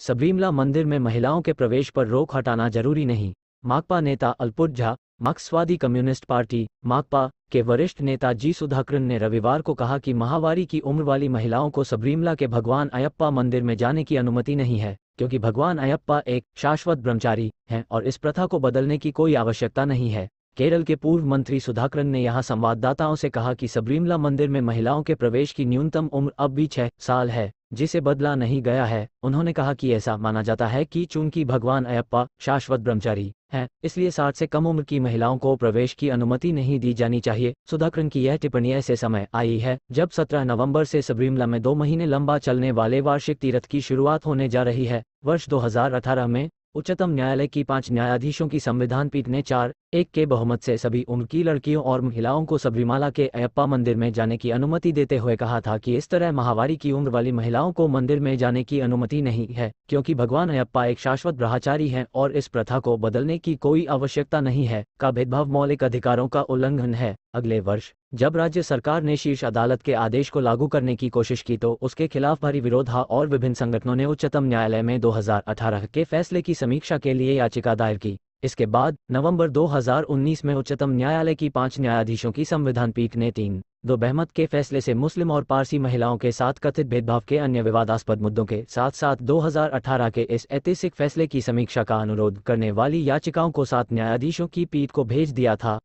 सबरीमला मंदिर में महिलाओं के प्रवेश पर रोक हटाना जरूरी नहीं माकपा नेता अल्पुट झा मार्क्सवादी कम्युनिस्ट पार्टी माकपा के वरिष्ठ नेता जी सुधाकरन ने रविवार को कहा कि महावारी की उम्र वाली महिलाओं को सबरीमला के भगवान अयप्पा मंदिर में जाने की अनुमति नहीं है क्योंकि भगवान अयप्पा एक शाश्वत ब्रह्मचारी हैं और इस प्रथा को बदलने की कोई आवश्यकता नहीं है केरल के पूर्व मंत्री सुधाकरन ने यहां संवाददाताओं से कहा कि सबरीमला मंदिर में महिलाओं के प्रवेश की न्यूनतम उम्र अब भी छह साल है जिसे बदला नहीं गया है उन्होंने कहा कि ऐसा माना जाता है कि चूंकि भगवान अयप्पा शाश्वत ब्रह्मचारी हैं इसलिए साठ से कम उम्र की महिलाओं को प्रवेश की अनुमति नहीं दी जानी चाहिए सुधाकरण की यह टिप्पणी ऐसे समय आई है जब 17 नवंबर से सबरीमला में दो महीने लंबा चलने वाले वार्षिक तीर्थ की शुरुआत होने जा रही है वर्ष दो में उच्चतम न्यायालय की पांच न्यायाधीशों की संविधान पीठ ने चार एक के बहुमत से सभी उम्र की लड़कियों और महिलाओं को सबरीमाला के अयप्पा मंदिर में जाने की अनुमति देते हुए कहा था कि इस तरह महावारी की उम्र वाली महिलाओं को मंदिर में जाने की अनुमति नहीं है क्योंकि भगवान अयप्पा एक शाश्वत ब्रह्मचारी हैं और इस प्रथा को बदलने की कोई आवश्यकता नहीं है का भेदभाव मौलिक अधिकारों का उल्लंघन है अगले वर्ष जब राज्य सरकार ने शीर्ष अदालत के आदेश को लागू करने की कोशिश की तो उसके खिलाफ भारी विरोध हा और विभिन्न संगठनों ने उच्चतम न्यायालय में 2018 के फैसले की समीक्षा के लिए याचिका दायर की इसके बाद नवंबर 2019 में उच्चतम न्यायालय की पांच न्यायाधीशों की संविधान पीठ ने तीन दो बहमत के फैसले से मुस्लिम और पारसी महिलाओं के साथ कथित भेदभाव के अन्य विवादास्पद मुद्दों के साथ साथ 2018 के इस ऐतिहासिक फैसले की समीक्षा का अनुरोध करने वाली याचिकाओं को सात न्यायाधीशों की पीठ को भेज दिया था